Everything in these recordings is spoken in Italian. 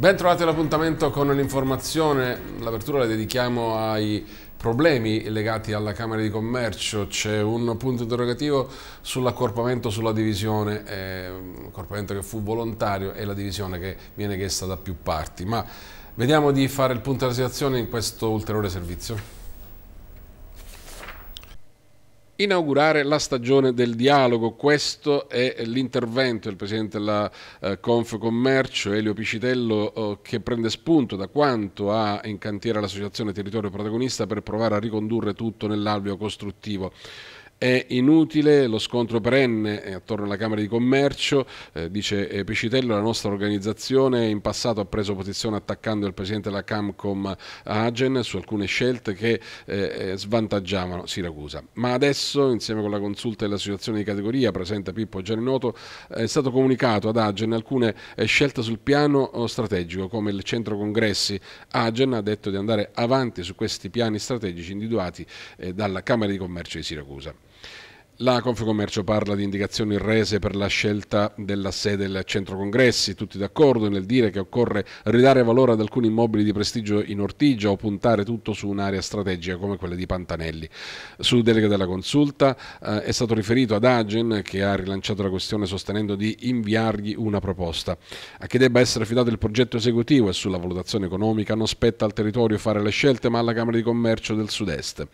Ben trovati all'appuntamento con l'informazione, l'apertura la dedichiamo ai problemi legati alla Camera di Commercio, c'è un punto interrogativo sull'accorpamento sulla divisione, eh, accorpamento che fu volontario e la divisione che viene chiesta da più parti, ma vediamo di fare il punto della situazione in questo ulteriore servizio inaugurare la stagione del dialogo. Questo è l'intervento del Presidente della eh, Confcommercio, Elio Picitello, eh, che prende spunto da quanto ha in cantiere l'associazione Territorio Protagonista per provare a ricondurre tutto nell'alveo costruttivo. È inutile lo scontro perenne attorno alla Camera di Commercio, eh, dice eh, Piscitello, la nostra organizzazione in passato ha preso posizione attaccando il presidente della Camcom Agen su alcune scelte che eh, eh, svantaggiavano Siracusa. Ma adesso, insieme con la consulta dell'associazione di categoria, presenta Pippo Gianinoto, è stato comunicato ad Agen alcune eh, scelte sul piano strategico, come il centro congressi. Agen ha detto di andare avanti su questi piani strategici individuati eh, dalla Camera di Commercio di Siracusa. La Confcommercio parla di indicazioni rese per la scelta della sede del centro congressi, tutti d'accordo nel dire che occorre ridare valore ad alcuni immobili di prestigio in ortigia o puntare tutto su un'area strategica come quella di Pantanelli. Su delega della consulta eh, è stato riferito ad Agen che ha rilanciato la questione sostenendo di inviargli una proposta. A chi debba essere affidato il progetto esecutivo e sulla valutazione economica non spetta al territorio fare le scelte ma alla Camera di Commercio del Sud-Est.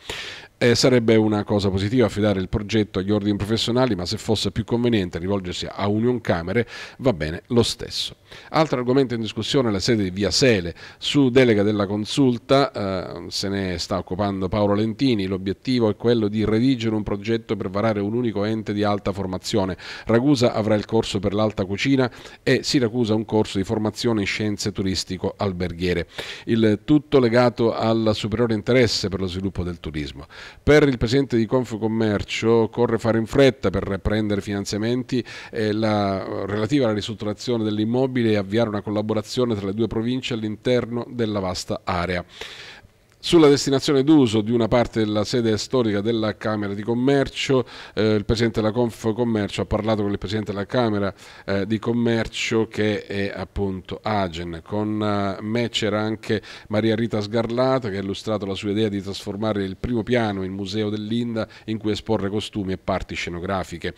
Eh, sarebbe una cosa positiva affidare il progetto agli ordini professionali, ma se fosse più conveniente rivolgersi a Union Camere va bene lo stesso. Altro argomento in discussione è la sede di Via Sele. Su delega della consulta eh, se ne sta occupando Paolo Lentini. L'obiettivo è quello di redigere un progetto per varare un unico ente di alta formazione. Ragusa avrà il corso per l'alta cucina e Siracusa un corso di formazione in scienze turistico-alberghiere. Il tutto legato al superiore interesse per lo sviluppo del turismo. Per il presidente di Confcommercio occorre fare in fretta per prendere finanziamenti eh, la, relativa alla ristrutturazione dell'immobile e avviare una collaborazione tra le due province all'interno della vasta area. Sulla destinazione d'uso di una parte della sede storica della Camera di Commercio, eh, il Presidente della Confcommercio ha parlato con il Presidente della Camera eh, di Commercio che è appunto Agen. Con eh, me c'era anche Maria Rita Sgarlata che ha illustrato la sua idea di trasformare il primo piano in museo dell'Inda in cui esporre costumi e parti scenografiche.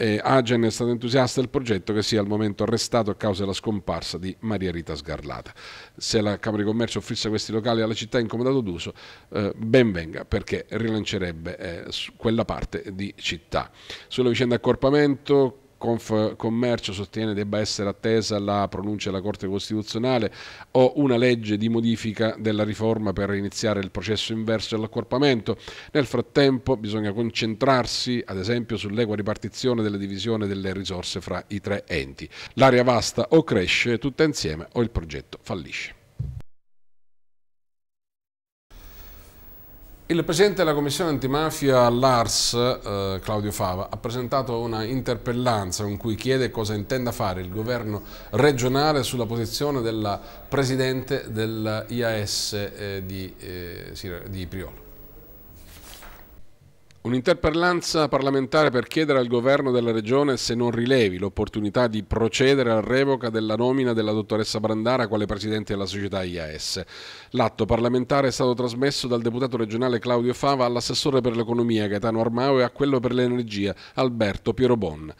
Eh, Agen è stato entusiasta del progetto che si è al momento arrestato a causa della scomparsa di Maria Rita Sgarlata. Se la Camera di Commercio offrisse questi locali alla città in comodato d'uso, eh, ben venga perché rilancerebbe eh, quella parte di città. Sulla vicenda accorpamento Conf Commercio sostiene debba essere attesa la pronuncia della Corte Costituzionale o una legge di modifica della riforma per iniziare il processo inverso dell'accorpamento. Nel frattempo bisogna concentrarsi ad esempio sull'equa ripartizione della divisione delle risorse fra i tre enti. L'area vasta o cresce tutta insieme o il progetto fallisce. Il Presidente della Commissione Antimafia Lars, eh, Claudio Fava, ha presentato una interpellanza in cui chiede cosa intenda fare il governo regionale sulla posizione della Presidente dell'IAS eh, di, eh, di Priolo. Un'interpellanza parlamentare per chiedere al governo della regione se non rilevi l'opportunità di procedere alla revoca della nomina della dottoressa Brandara quale presidente della società IAS. L'atto parlamentare è stato trasmesso dal deputato regionale Claudio Fava all'assessore per l'economia Gaetano Armao e a quello per l'energia Alberto Pierobon.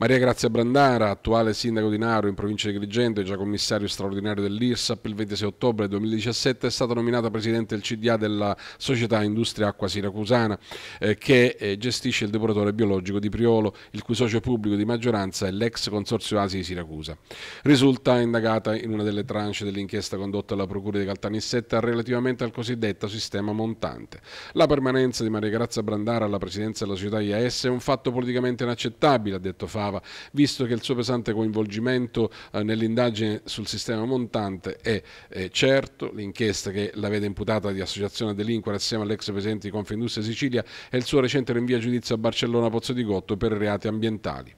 Maria Grazia Brandara, attuale sindaco di Naro in provincia di Agrigento e già commissario straordinario dell'IRSAP, il 26 ottobre 2017 è stata nominata presidente del CDA della società Industria Acqua Siracusana eh, che eh, gestisce il depuratore biologico di Priolo, il cui socio pubblico di maggioranza è l'ex consorzio ASI di Siracusa. Risulta indagata in una delle tranche dell'inchiesta condotta dalla procura di Caltanissetta relativamente al cosiddetto sistema montante. La permanenza di Maria Grazia Brandara alla presidenza della società IAS è un fatto politicamente inaccettabile, ha detto Fabio Cava, visto che il suo pesante coinvolgimento eh, nell'indagine sul sistema montante è eh, certo, l'inchiesta che la vede imputata di associazione a delinquere assieme all'ex presidente di Confindustria Sicilia e il suo recente rinvio a giudizio a Barcellona Pozzo di Gotto per reati ambientali.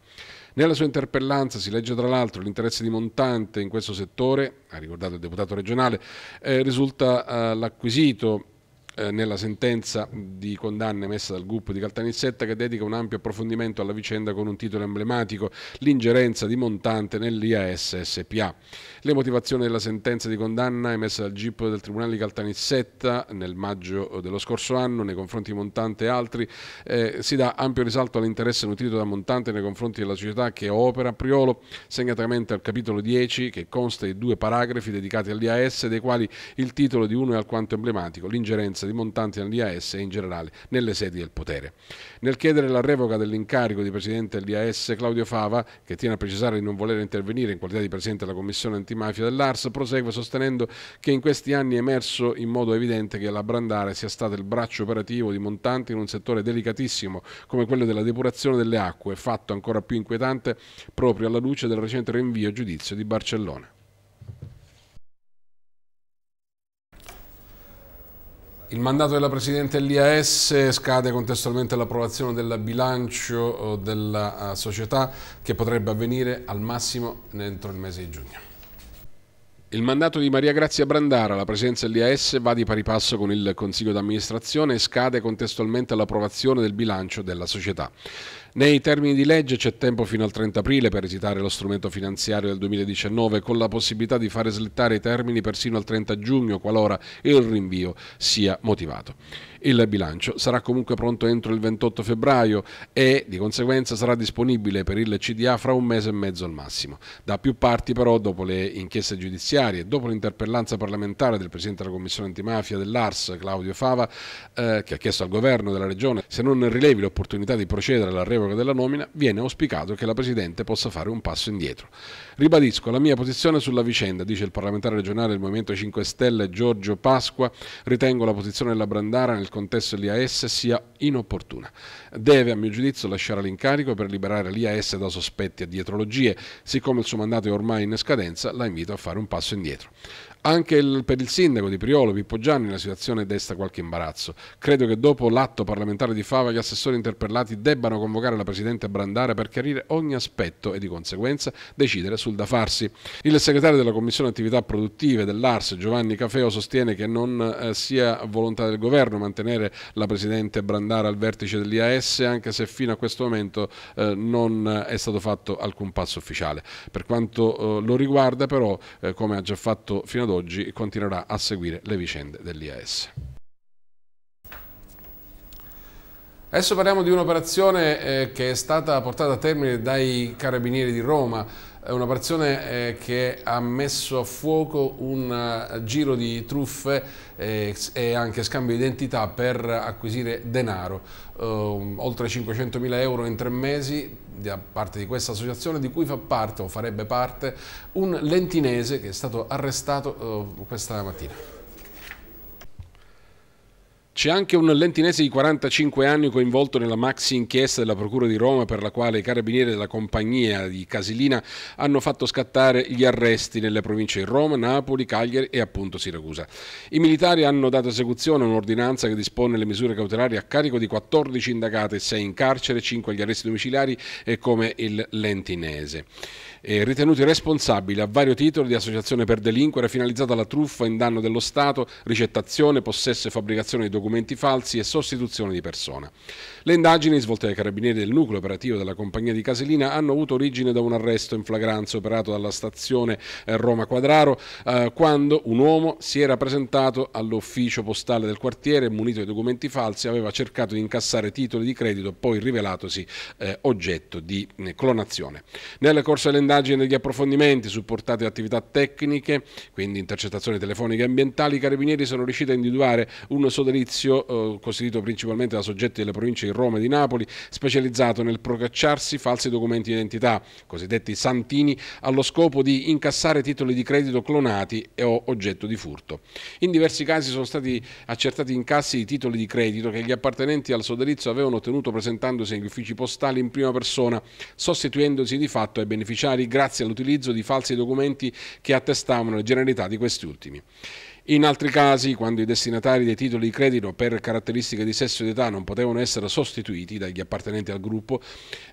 Nella sua interpellanza si legge tra l'altro l'interesse di Montante in questo settore, ha ricordato il deputato regionale, eh, risulta eh, l'acquisito eh, nella sentenza di condanna emessa dal gruppo di Caltanissetta che dedica un ampio approfondimento alla vicenda con un titolo emblematico, l'ingerenza di Montante nell'IAS SPA. Le motivazioni della sentenza di condanna emessa dal GIP del Tribunale di Caltanissetta nel maggio dello scorso anno nei confronti di Montante e altri eh, si dà ampio risalto all'interesse nutrito da Montante nei confronti della società che opera a Priolo, segnatamente al capitolo 10 che consta di due paragrafi dedicati all'IAS dei quali il titolo di uno è alquanto emblematico, l'ingerenza di di Montanti nell'IAS e in generale nelle sedi del potere. Nel chiedere la revoca dell'incarico di presidente dell'IAS, Claudio Fava, che tiene a precisare di non voler intervenire in qualità di presidente della commissione antimafia dell'ARS, prosegue sostenendo che in questi anni è emerso in modo evidente che la Brandare sia stato il braccio operativo di Montanti in un settore delicatissimo come quello della depurazione delle acque, fatto ancora più inquietante proprio alla luce del recente rinvio a giudizio di Barcellona. Il mandato della Presidente dell'IAS scade contestualmente all'approvazione del bilancio eh, della eh, società che potrebbe avvenire al massimo entro il mese di giugno. Il mandato di Maria Grazia Brandara alla presidenza dell'IAS va di pari passo con il Consiglio d'amministrazione e scade contestualmente all'approvazione del bilancio della società. Nei termini di legge c'è tempo fino al 30 aprile per esitare lo strumento finanziario del 2019 con la possibilità di fare slittare i termini persino al 30 giugno qualora il rinvio sia motivato il bilancio. Sarà comunque pronto entro il 28 febbraio e di conseguenza sarà disponibile per il CDA fra un mese e mezzo al massimo. Da più parti però, dopo le inchieste giudiziarie, dopo l'interpellanza parlamentare del Presidente della Commissione antimafia dell'ARS, Claudio Fava, eh, che ha chiesto al governo della Regione se non rilevi l'opportunità di procedere alla revoca della nomina, viene auspicato che la Presidente possa fare un passo indietro. Ribadisco la mia posizione sulla vicenda, dice il parlamentare regionale del Movimento 5 Stelle Giorgio Pasqua, ritengo la posizione della Brandara nel contesto dell'IAS sia inopportuna. Deve, a mio giudizio, lasciare l'incarico per liberare l'IAS da sospetti e dietrologie. Siccome il suo mandato è ormai in scadenza, la invito a fare un passo indietro. Anche il, per il sindaco di Priolo, Pippo Gianni, la situazione desta qualche imbarazzo. Credo che dopo l'atto parlamentare di Fava gli assessori interpellati debbano convocare la Presidente Brandare per chiarire ogni aspetto e di conseguenza decidere sul da farsi. Il segretario della Commissione Attività Produttive dell'ARS, Giovanni Cafeo, sostiene che non eh, sia volontà del governo mantenere la Presidente Brandare al vertice dell'IAS, anche se fino a questo momento eh, non è stato fatto alcun passo ufficiale. Per quanto eh, lo riguarda però, eh, come ha già fatto fino ad ad oggi continuerà a seguire le vicende dell'IAS. Adesso parliamo di un'operazione eh, che è stata portata a termine dai carabinieri di Roma è una persona eh, che ha messo a fuoco un uh, giro di truffe eh, e anche scambio di identità per acquisire denaro, uh, oltre 500.000 euro in tre mesi da parte di questa associazione di cui fa parte o farebbe parte un lentinese che è stato arrestato uh, questa mattina. C'è anche un lentinese di 45 anni coinvolto nella maxi inchiesta della Procura di Roma per la quale i carabinieri della compagnia di Casilina hanno fatto scattare gli arresti nelle province di Roma, Napoli, Cagliari e appunto Siracusa. I militari hanno dato esecuzione a un'ordinanza che dispone le misure cautelari a carico di 14 indagate, 6 in carcere, 5 agli arresti domiciliari e come il lentinese. E ritenuti responsabili a vario titolo di associazione per delinquere finalizzata alla truffa in danno dello Stato, ricettazione, possesso e fabbricazione di documenti documenti falsi e sostituzione di persona. Le indagini svolte dai carabinieri del nucleo operativo della compagnia di Caselina hanno avuto origine da un arresto in flagranza operato dalla stazione eh, Roma Quadraro eh, quando un uomo si era presentato all'ufficio postale del quartiere munito di documenti falsi aveva cercato di incassare titoli di credito poi rivelatosi eh, oggetto di clonazione. Nel corso delle indagini e degli approfondimenti supportati da attività tecniche, quindi intercettazioni telefoniche e ambientali, i carabinieri sono riusciti a individuare un sodalizio servizio, eh, costituito principalmente da soggetti delle province di Roma e di Napoli, specializzato nel procacciarsi falsi documenti di identità, cosiddetti santini, allo scopo di incassare titoli di credito clonati e o oggetto di furto. In diversi casi sono stati accertati incassi di titoli di credito che gli appartenenti al sodalizio avevano ottenuto presentandosi negli uffici postali in prima persona, sostituendosi di fatto ai beneficiari grazie all'utilizzo di falsi documenti che attestavano la generalità di questi ultimi. In altri casi, quando i destinatari dei titoli di credito per caratteristiche di sesso ed età non potevano essere sostituiti dagli appartenenti al gruppo,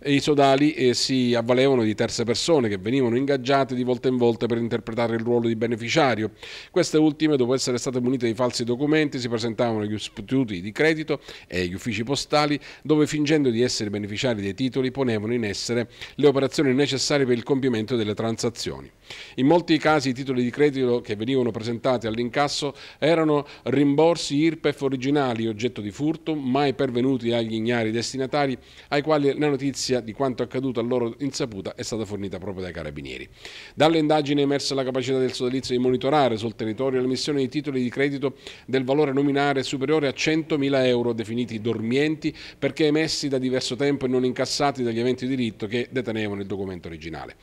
i sodali eh, si avvalevano di terze persone che venivano ingaggiate di volta in volta per interpretare il ruolo di beneficiario. Queste ultime, dopo essere state munite di falsi documenti, si presentavano agli istituti di credito e agli uffici postali, dove fingendo di essere beneficiari dei titoli ponevano in essere le operazioni necessarie per il compimento delle transazioni. In molti casi i titoli di credito che venivano presentati all'incasso Tasso erano rimborsi IRPEF originali, oggetto di furto, mai pervenuti agli ignari destinatari, ai quali la notizia di quanto accaduto a loro insaputa è stata fornita proprio dai carabinieri. Dalle indagini è emersa la capacità del sodalizio di monitorare sul territorio l'emissione di titoli di credito del valore nominale superiore a 100.000 euro, definiti dormienti, perché emessi da diverso tempo e non incassati dagli eventi di diritto che detenevano il documento originale.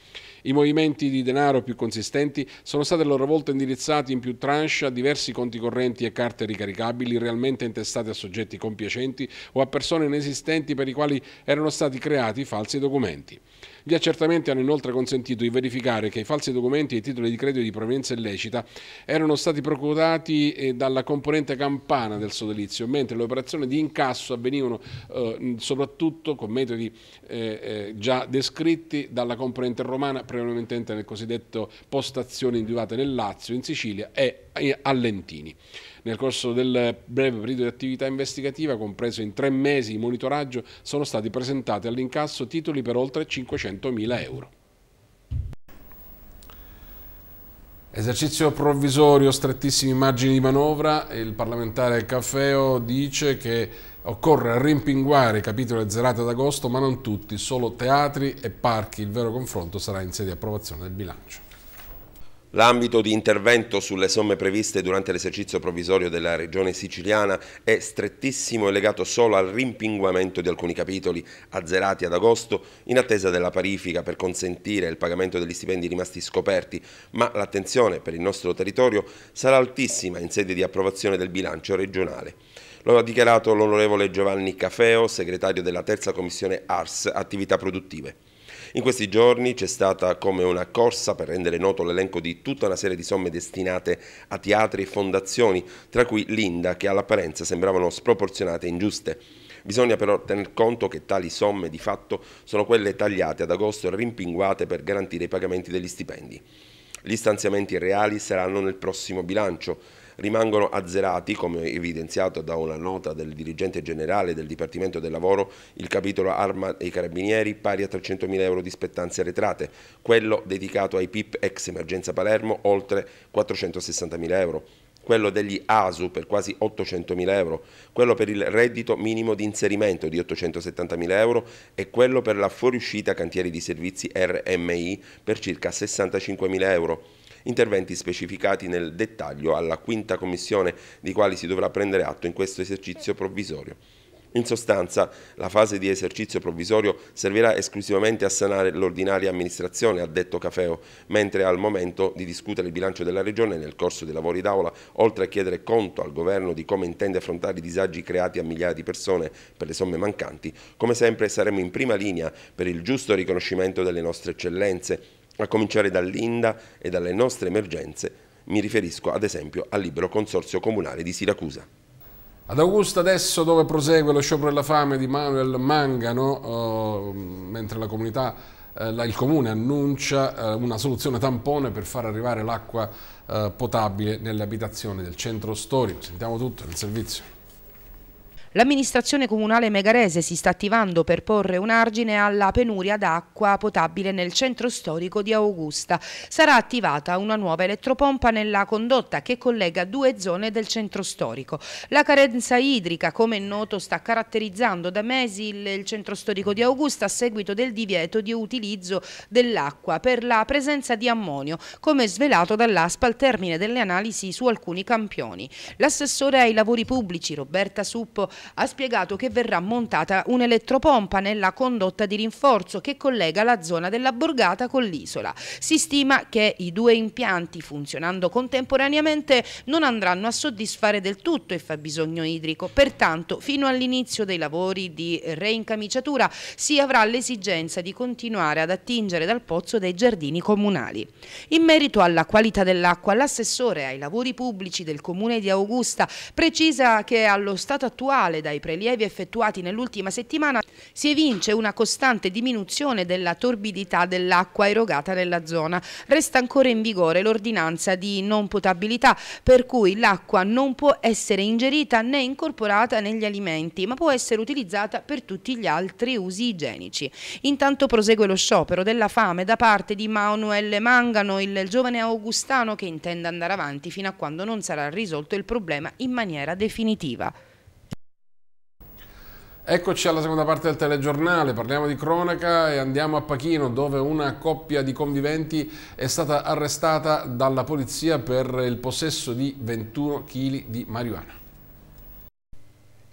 I movimenti di denaro più consistenti sono stati a loro volta indirizzati in più tranche a diversi conti correnti e carte ricaricabili realmente intestate a soggetti compiacenti o a persone inesistenti per i quali erano stati creati falsi documenti. Gli accertamenti hanno inoltre consentito di verificare che i falsi documenti e i titoli di credito di provenienza illecita erano stati procurati eh, dalla componente campana del sodalizio, mentre le operazioni di incasso avvenivano eh, soprattutto con metodi eh, eh già descritti dalla componente romana, prevalentemente nel cosiddetto postazione individuata nel Lazio, in Sicilia e eh, a Lentini. Nel corso del breve periodo di attività investigativa, compreso in tre mesi di monitoraggio, sono stati presentati all'incasso titoli per oltre 500.000 euro. Esercizio provvisorio, strettissimi margini di manovra, il parlamentare Caffeo dice che occorre rimpinguare i capitoli azzerati ad agosto, ma non tutti, solo teatri e parchi, il vero confronto sarà in sede di approvazione del bilancio. L'ambito di intervento sulle somme previste durante l'esercizio provvisorio della Regione siciliana è strettissimo e legato solo al rimpinguamento di alcuni capitoli azzerati ad agosto in attesa della parifica per consentire il pagamento degli stipendi rimasti scoperti, ma l'attenzione per il nostro territorio sarà altissima in sede di approvazione del bilancio regionale. Lo ha dichiarato l'onorevole Giovanni Cafeo, segretario della terza commissione ARS Attività Produttive. In questi giorni c'è stata come una corsa per rendere noto l'elenco di tutta una serie di somme destinate a teatri e fondazioni, tra cui l'Inda che all'apparenza sembravano sproporzionate e ingiuste. Bisogna però tener conto che tali somme di fatto sono quelle tagliate ad agosto e rimpinguate per garantire i pagamenti degli stipendi. Gli stanziamenti reali saranno nel prossimo bilancio rimangono azzerati, come evidenziato da una nota del dirigente generale del Dipartimento del Lavoro, il capitolo Arma e Carabinieri pari a 300.000 euro di spettanze arretrate, quello dedicato ai PIP ex emergenza Palermo oltre 460.000 euro quello degli ASU per quasi 800.000 euro, quello per il reddito minimo di inserimento di 870.000 euro e quello per la fuoriuscita cantieri di servizi RMI per circa 65.000 euro interventi specificati nel dettaglio alla quinta commissione di quali si dovrà prendere atto in questo esercizio provvisorio. In sostanza, la fase di esercizio provvisorio servirà esclusivamente a sanare l'ordinaria amministrazione, ha detto Cafeo, mentre al momento di discutere il bilancio della Regione nel corso dei lavori d'Aula, oltre a chiedere conto al Governo di come intende affrontare i disagi creati a migliaia di persone per le somme mancanti, come sempre saremo in prima linea per il giusto riconoscimento delle nostre eccellenze, a cominciare dall'Inda e dalle nostre emergenze, mi riferisco ad esempio al libero consorzio comunale di Siracusa. Ad Augusta adesso dove prosegue lo sciopero della fame di Manuel Mangano, eh, mentre comunità, eh, la, il comune annuncia eh, una soluzione tampone per far arrivare l'acqua eh, potabile nelle abitazioni del centro storico. Sentiamo tutto nel servizio. L'amministrazione comunale megarese si sta attivando per porre un argine alla penuria d'acqua potabile nel centro storico di Augusta. Sarà attivata una nuova elettropompa nella condotta che collega due zone del centro storico. La carenza idrica, come è noto, sta caratterizzando da mesi il centro storico di Augusta a seguito del divieto di utilizzo dell'acqua per la presenza di ammonio, come svelato dall'ASPA al termine delle analisi su alcuni campioni. L'assessore ai lavori pubblici Roberta Suppo ha spiegato che verrà montata un'elettropompa nella condotta di rinforzo che collega la zona della borgata con l'isola. Si stima che i due impianti funzionando contemporaneamente non andranno a soddisfare del tutto il fabbisogno idrico, pertanto fino all'inizio dei lavori di reincamiciatura si avrà l'esigenza di continuare ad attingere dal pozzo dei giardini comunali. In merito alla qualità dell'acqua, l'assessore ai lavori pubblici del comune di Augusta precisa che allo stato attuale totale dai prelievi effettuati nell'ultima settimana si evince una costante diminuzione della torbidità dell'acqua erogata nella zona. Resta ancora in vigore l'ordinanza di non potabilità per cui l'acqua non può essere ingerita né incorporata negli alimenti ma può essere utilizzata per tutti gli altri usi igienici. Intanto prosegue lo sciopero della fame da parte di Manuel Mangano, il giovane augustano che intende andare avanti fino a quando non sarà risolto il problema in maniera definitiva. Eccoci alla seconda parte del telegiornale, parliamo di cronaca e andiamo a Pachino dove una coppia di conviventi è stata arrestata dalla polizia per il possesso di 21 kg di marijuana.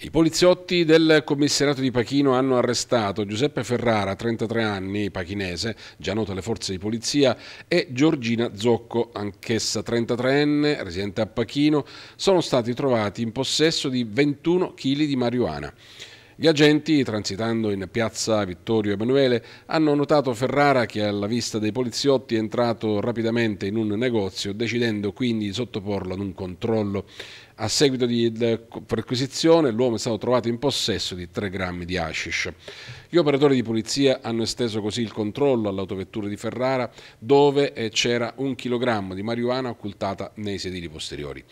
I poliziotti del commissariato di Pachino hanno arrestato Giuseppe Ferrara, 33 anni, pachinese, già noto alle forze di polizia, e Giorgina Zocco, anch'essa 33enne, residente a Pachino, sono stati trovati in possesso di 21 kg di marijuana. Gli agenti, transitando in piazza Vittorio Emanuele, hanno notato Ferrara che alla vista dei poliziotti è entrato rapidamente in un negozio, decidendo quindi di sottoporlo ad un controllo. A seguito di perquisizione l'uomo è stato trovato in possesso di 3 grammi di hashish. Gli operatori di polizia hanno esteso così il controllo all'autovettura di Ferrara dove eh, c'era un chilogrammo di marijuana occultata nei sedili posteriori.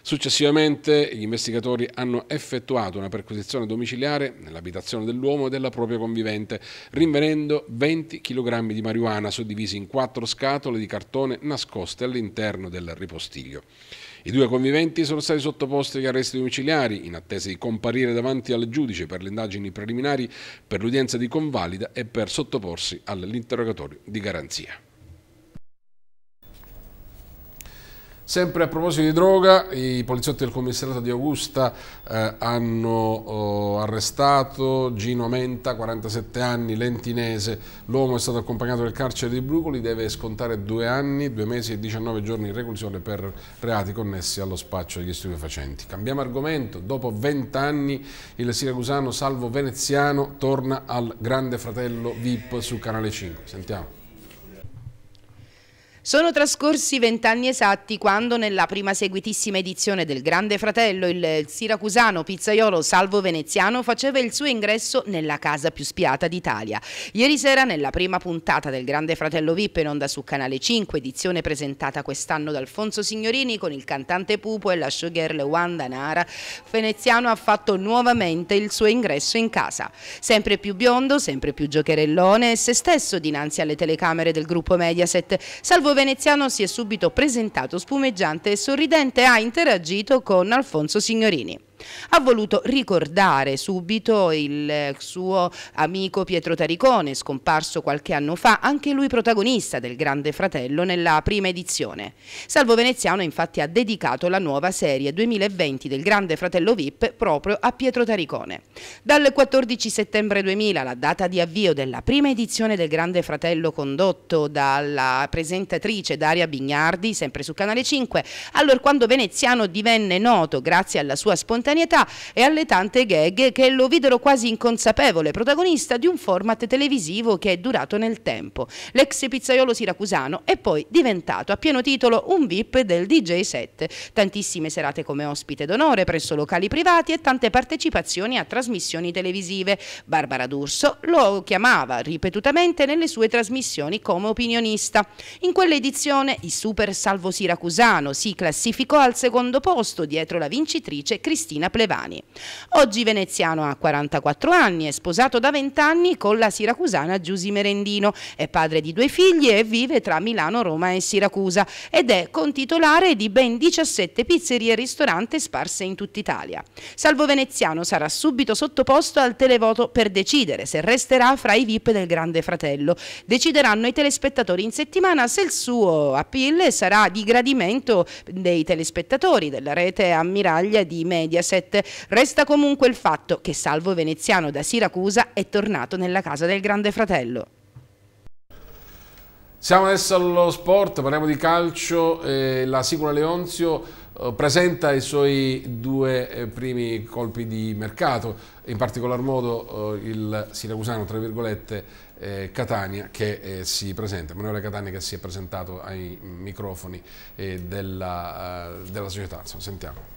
Successivamente gli investigatori hanno effettuato una perquisizione domiciliare nell'abitazione dell'uomo e della propria convivente, rinvenendo 20 chilogrammi di marijuana suddivisi in quattro scatole di cartone nascoste all'interno del ripostiglio. I due conviventi sono stati sottoposti agli arresti domiciliari in attesa di comparire davanti al giudice per le indagini preliminari, per l'udienza di convalida e per sottoporsi all'interrogatorio di garanzia. Sempre a proposito di droga, i poliziotti del commissariato di Augusta eh, hanno oh, arrestato Gino Menta, 47 anni, lentinese. L'uomo è stato accompagnato nel carcere di Brucoli, deve scontare due anni, due mesi e 19 giorni in reclusione per reati connessi allo spaccio degli stupefacenti. Cambiamo argomento, dopo 20 anni il siracusano Salvo Veneziano torna al Grande Fratello VIP su Canale 5. Sentiamo. Sono trascorsi vent'anni esatti quando nella prima seguitissima edizione del Grande Fratello il siracusano pizzaiolo Salvo Veneziano faceva il suo ingresso nella casa più spiata d'Italia. Ieri sera nella prima puntata del Grande Fratello VIP in onda su Canale 5, edizione presentata quest'anno da Alfonso Signorini con il cantante Pupo e la showgirl Wanda Nara, Veneziano ha fatto nuovamente il suo ingresso in casa. Sempre più biondo, sempre più giocherellone e se stesso dinanzi alle telecamere del gruppo Mediaset, Salvo veneziano si è subito presentato spumeggiante e sorridente e ha interagito con Alfonso Signorini. Ha voluto ricordare subito il suo amico Pietro Taricone, scomparso qualche anno fa, anche lui protagonista del Grande Fratello nella prima edizione. Salvo Veneziano infatti ha dedicato la nuova serie 2020 del Grande Fratello VIP proprio a Pietro Taricone. Dal 14 settembre 2000, la data di avvio della prima edizione del Grande Fratello condotto dalla presentatrice Daria Bignardi, sempre su Canale 5, allora quando Veneziano divenne noto grazie alla sua spontaneità spontaneità e alle tante gag che lo videro quasi inconsapevole, protagonista di un format televisivo che è durato nel tempo. L'ex pizzaiolo siracusano è poi diventato a pieno titolo un VIP del DJ set. Tantissime serate come ospite d'onore presso locali privati e tante partecipazioni a trasmissioni televisive. Barbara D'Urso lo chiamava ripetutamente nelle sue trasmissioni come opinionista. In quell'edizione il super salvo siracusano si classificò al secondo posto dietro la vincitrice Cristina Cristina Plevani. Oggi veneziano ha 44 anni, è sposato da 20 anni con la siracusana Giusy Merendino, è padre di due figli e vive tra Milano, Roma e Siracusa ed è contitolare di ben 17 pizzerie e ristoranti sparse in tutta Italia. Salvo Veneziano sarà subito sottoposto al televoto per decidere se resterà fra i VIP del Grande Fratello. Decideranno i telespettatori in settimana se il suo appeal sarà di gradimento dei telespettatori della rete ammiraglia di Medias Mediaset. Resta comunque il fatto che Salvo Veneziano da Siracusa è tornato nella casa del Grande Fratello. Siamo adesso allo sport, parliamo di calcio, eh, la Sicula Leonzio eh, presenta i suoi due eh, primi colpi di mercato, in particolar modo eh, il siracusano, tra virgolette, eh, Catania che eh, si presenta, Emanuele Catania che si è presentato ai microfoni della, della società, Insomma, sentiamo.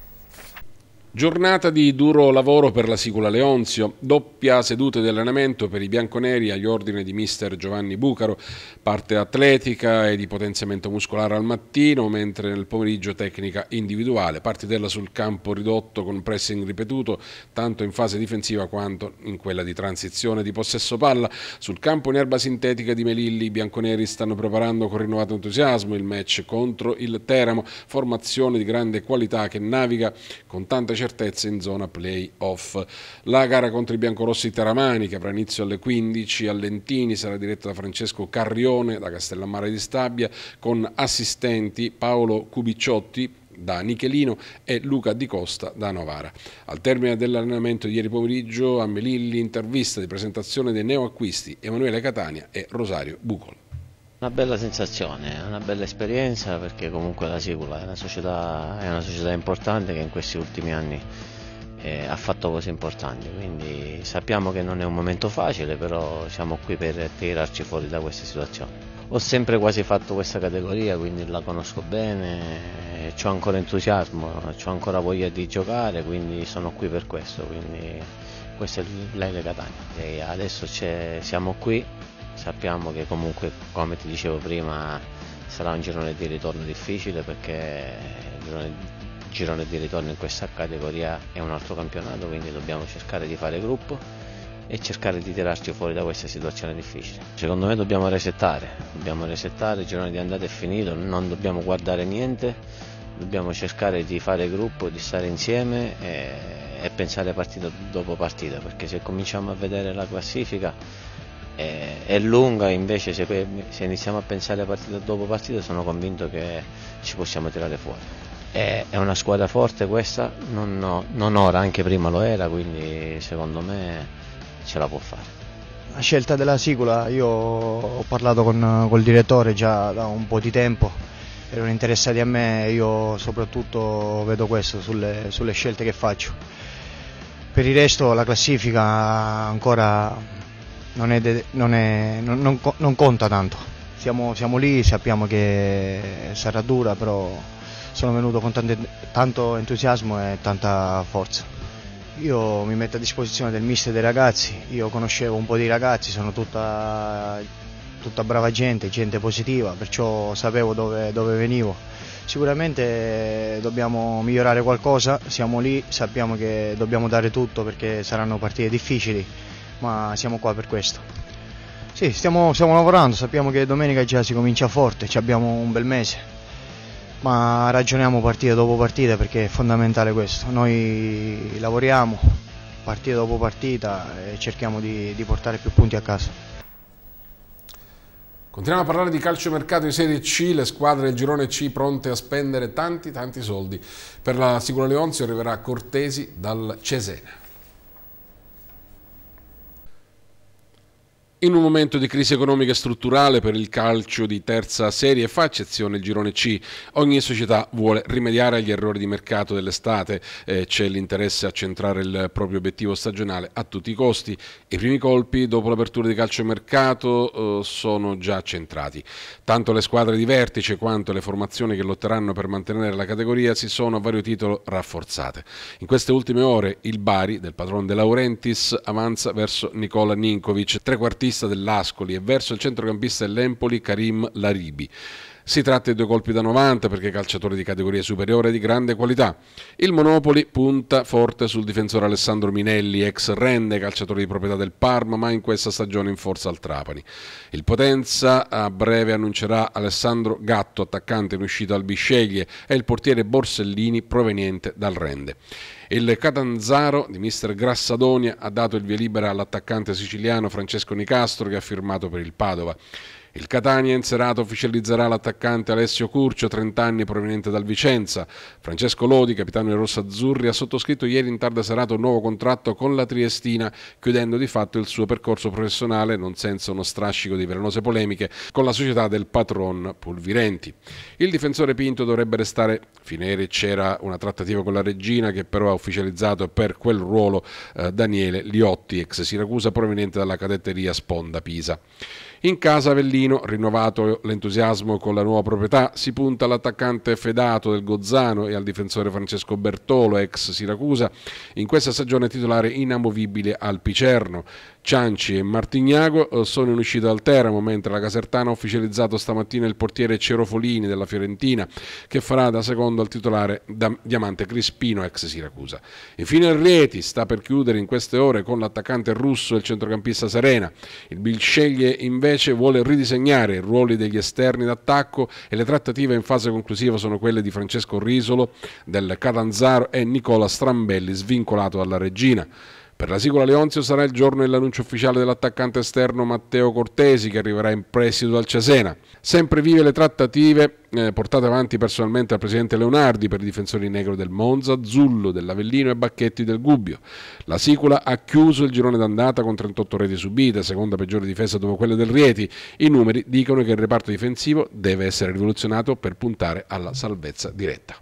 Giornata di duro lavoro per la Sicula Leonzio, doppia seduta di allenamento per i bianconeri agli ordini di mister Giovanni Bucaro, parte atletica e di potenziamento muscolare al mattino, mentre nel pomeriggio tecnica individuale, partitella sul campo ridotto con pressing ripetuto tanto in fase difensiva quanto in quella di transizione di possesso palla. Sul campo in erba sintetica di Melilli i bianconeri stanno preparando con rinnovato entusiasmo il match contro il Teramo, formazione di grande qualità che naviga con tanta certezze in zona playoff. La gara contro i biancorossi teramani che avrà inizio alle 15 a Lentini sarà diretta da Francesco Carrione da Castellammare di Stabia con assistenti Paolo Cubicciotti, da Nichelino e Luca Di Costa da Novara. Al termine dell'allenamento di ieri pomeriggio a Melilli intervista di presentazione dei neoacquisti Emanuele Catania e Rosario Bucol una bella sensazione, eh, una bella esperienza perché comunque la Sicula è una società, è una società importante che in questi ultimi anni eh, ha fatto cose importanti, quindi sappiamo che non è un momento facile, però siamo qui per tirarci fuori da questa situazione. Ho sempre quasi fatto questa categoria, quindi la conosco bene, ho ancora entusiasmo, ho ancora voglia di giocare, quindi sono qui per questo, quindi questa è l'Ele Catania. E adesso siamo qui sappiamo che comunque come ti dicevo prima sarà un girone di ritorno difficile perché il girone, girone di ritorno in questa categoria è un altro campionato quindi dobbiamo cercare di fare gruppo e cercare di tirarci fuori da questa situazione difficile. Secondo me dobbiamo resettare, dobbiamo resettare, il girone di andata è finito, non dobbiamo guardare niente, dobbiamo cercare di fare gruppo, di stare insieme e, e pensare partita dopo partita, perché se cominciamo a vedere la classifica eh, è, lunga, invece se, se, iniziamo a pensare partita dopo partita sono convinto che ci possiamo tirare fuori. È, è una squadra forte questa, non, no, non ora, anche prima lo era, quindi secondo me ce la può fare. La scelta della Sicula, io ho parlato con, col direttore già da un po' di tempo, erano interessati a me e io soprattutto vedo questo sulle, sulle scelte che faccio. Per il resto la classifica ancora non, è de- non, è, non, non conta tanto. Siamo, siamo, lì, sappiamo che sarà dura, però sono venuto con tante, tanto entusiasmo e tanta forza. Io mi metto a disposizione del mister dei ragazzi, io conoscevo un po' di ragazzi, sono tutta, tutta brava gente, gente positiva, perciò sapevo dove, dove venivo sicuramente dobbiamo migliorare qualcosa, siamo lì, sappiamo che dobbiamo dare tutto perché saranno partite difficili ma siamo qua per questo. Sì, stiamo, stiamo lavorando, sappiamo che domenica già si comincia forte, abbiamo un bel mese, ma ragioniamo partita dopo partita perché è fondamentale questo. Noi lavoriamo partita dopo partita e cerchiamo di, di portare più punti a casa. Continuiamo a parlare di calcio mercato in Serie C, le squadre del girone C pronte a spendere tanti tanti soldi. Per la Sicura Leonzio arriverà Cortesi dal Cesena. In un momento di crisi economica e strutturale per il calcio di terza serie fa eccezione il girone C. Ogni società vuole rimediare agli errori di mercato dell'estate, eh, c'è l'interesse a centrare il proprio obiettivo stagionale a tutti i costi. I primi colpi dopo l'apertura di calcio calciomercato eh, sono già centrati. Tanto le squadre di vertice quanto le formazioni che lotteranno per mantenere la categoria si sono a vario titolo rafforzate. In queste ultime ore il Bari del padrone De Laurentiis avanza verso Nicola Ninkovic, tre quartieri centrocampista dell'Ascoli e verso il centrocampista dell'Empoli Karim Laribi. Si tratta di due colpi da 90 perché calciatore di categoria superiore e di grande qualità. Il Monopoli punta forte sul difensore Alessandro Minelli, ex Rende, calciatore di proprietà del Parma, ma in questa stagione in forza al Trapani. Il Potenza a breve annuncerà Alessandro Gatto, attaccante in uscita al Bisceglie, e il portiere Borsellini proveniente dal Rende. Il Catanzaro di mister Grassadonia ha dato il via libera all'attaccante siciliano Francesco Nicastro che ha firmato per il Padova. Il Catania in serata ufficializzerà l'attaccante Alessio Curcio, 30 anni, proveniente dal Vicenza. Francesco Lodi, capitano dei Rossazzurri, ha sottoscritto ieri in tarda serata un nuovo contratto con la Triestina, chiudendo di fatto il suo percorso professionale, non senza uno strascico di velenose polemiche, con la società del patron Pulvirenti. Il difensore Pinto dovrebbe restare. Fineri c'era una trattativa con la regina che però ha ufficializzato per quel ruolo eh, Daniele Liotti, ex Siracusa proveniente dalla cadetteria Sponda Pisa. In casa Avellino, rinnovato l'entusiasmo con la nuova proprietà, si punta all'attaccante fedato del Gozzano e al difensore Francesco Bertolo, ex Siracusa, in questa stagione titolare inamovibile al Picerno. Cianci e Martignago eh, sono in uscita al Teramo, mentre la Casertana ha ufficializzato stamattina il portiere Cerofolini della Fiorentina, che farà da secondo al titolare Diamante Crispino, ex Siracusa. Infine il Rieti sta per chiudere in queste ore con l'attaccante russo e il centrocampista Serena. Il Bilceglie invece vuole ridisegnare i ruoli degli esterni d'attacco e le trattative in fase conclusiva sono quelle di Francesco Risolo del Catanzaro e Nicola Strambelli, svincolato dalla Regina. Per la sigla Leonzio sarà il giorno dell'annuncio ufficiale dell'attaccante esterno Matteo Cortesi che arriverà in prestito dal Cesena. Sempre vive le trattative eh, portate avanti personalmente al presidente Leonardi per i difensori negro del Monza, Zullo dell'Avellino e Bacchetti del Gubbio. La Sicula ha chiuso il girone d'andata con 38 reti subite, seconda peggiore difesa dopo quella del Rieti. I numeri dicono che il reparto difensivo deve essere rivoluzionato per puntare alla salvezza diretta.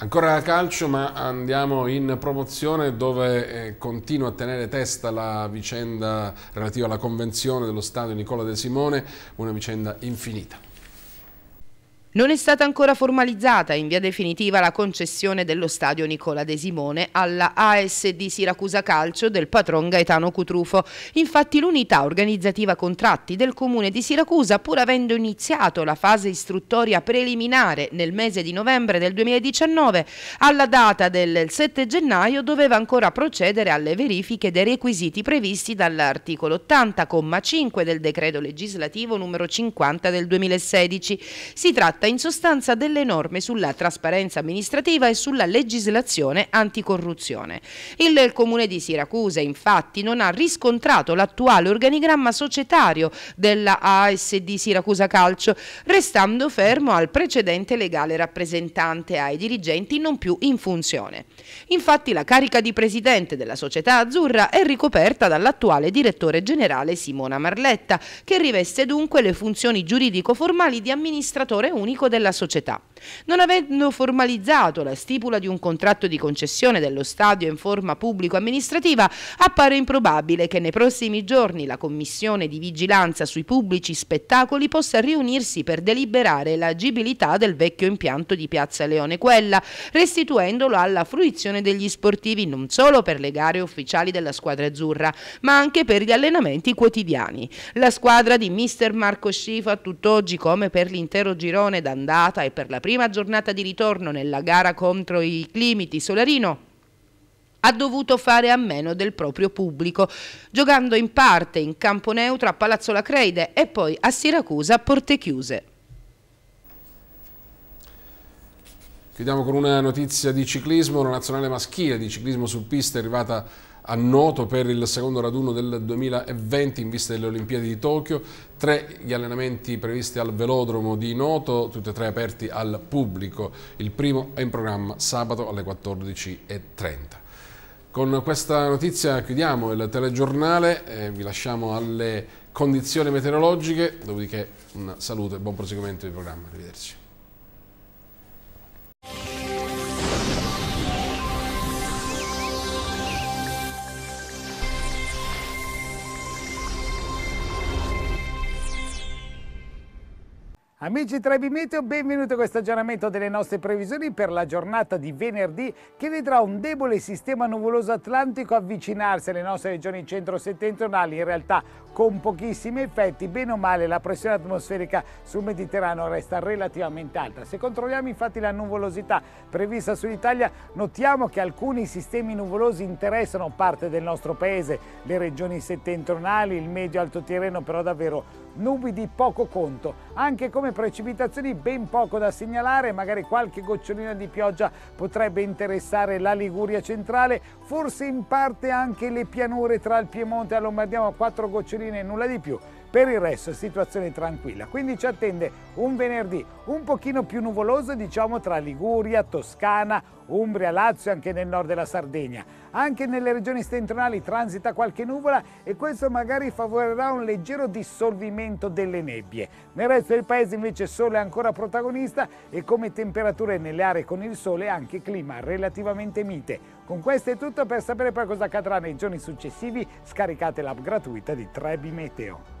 Ancora calcio ma andiamo in promozione dove eh, continua a tenere testa la vicenda relativa alla convenzione dello stadio Nicola De Simone, una vicenda infinita. Non è stata ancora formalizzata in via definitiva la concessione dello stadio Nicola De Simone alla ASD Siracusa Calcio del patron Gaetano Cutrufo. Infatti l'unità organizzativa contratti del comune di Siracusa, pur avendo iniziato la fase istruttoria preliminare nel mese di novembre del 2019, alla data del 7 gennaio doveva ancora procedere alle verifiche dei requisiti previsti dall'articolo 80,5 del decreto legislativo numero 50 del 2016. Si tratta tratta in sostanza delle norme sulla trasparenza amministrativa e sulla legislazione anticorruzione. Il Comune di Siracusa infatti non ha riscontrato l'attuale organigramma societario della ASD Siracusa Calcio, restando fermo al precedente legale rappresentante ai dirigenti non più in funzione. Infatti la carica di presidente della società azzurra è ricoperta dall'attuale direttore generale Simona Marletta, che riveste dunque le funzioni giuridico-formali di amministratore unico della società. Non avendo formalizzato la stipula di un contratto di concessione dello stadio in forma pubblico-amministrativa, appare improbabile che nei prossimi giorni la Commissione di Vigilanza sui pubblici spettacoli possa riunirsi per deliberare l'agibilità del vecchio impianto di Piazza Leone Quella, restituendolo alla fruizione disposizione degli sportivi non solo per le gare ufficiali della squadra azzurra, ma anche per gli allenamenti quotidiani. La squadra di mister Marco Scifa tutt'oggi come per l'intero girone d'andata e per la prima giornata di ritorno nella gara contro i Climiti Solarino ha dovuto fare a meno del proprio pubblico, giocando in parte in campo neutro a Palazzo Lacreide e poi a Siracusa a porte chiuse. Chiudiamo con una notizia di ciclismo, la nazionale maschile di ciclismo su pista è arrivata a Noto per il secondo raduno del 2020 in vista delle Olimpiadi di Tokyo, tre gli allenamenti previsti al velodromo di Noto, tutti e tre aperti al pubblico, il primo è in programma sabato alle 14.30. Con questa notizia chiudiamo il telegiornale, eh, vi lasciamo alle condizioni meteorologiche, dopodiché un saluto e buon proseguimento di programma, arrivederci. Thank you. Amici Trevi Meteo, benvenuti a questo aggiornamento delle nostre previsioni per la giornata di venerdì che vedrà un debole sistema nuvoloso atlantico avvicinarsi alle nostre regioni centro-settentrionali, in realtà con pochissimi effetti, bene o male la pressione atmosferica sul Mediterraneo resta relativamente alta. Se controlliamo infatti la nuvolosità prevista sull'Italia, notiamo che alcuni sistemi nuvolosi interessano parte del nostro paese, le regioni settentrionali, il medio-alto terreno però davvero nubi di poco conto, anche come precipitazioni ben poco da segnalare, magari qualche gocciolina di pioggia potrebbe interessare la Liguria centrale, forse in parte anche le pianure tra il Piemonte e la Lombardia, ma quattro goccioline e nulla di più. Per il resto situazione tranquilla, quindi ci attende un venerdì un pochino più nuvoloso diciamo tra Liguria, Toscana, Umbria, Lazio e anche nel nord della Sardegna. Anche nelle regioni settentrionali transita qualche nuvola e questo magari favorirà un leggero dissolvimento delle nebbie. Nel resto del paese invece il sole è ancora protagonista e come temperature nelle aree con il sole anche clima relativamente mite. Con questo è tutto, per sapere poi cosa accadrà nei giorni successivi scaricate l'app gratuita di Trebi Meteo.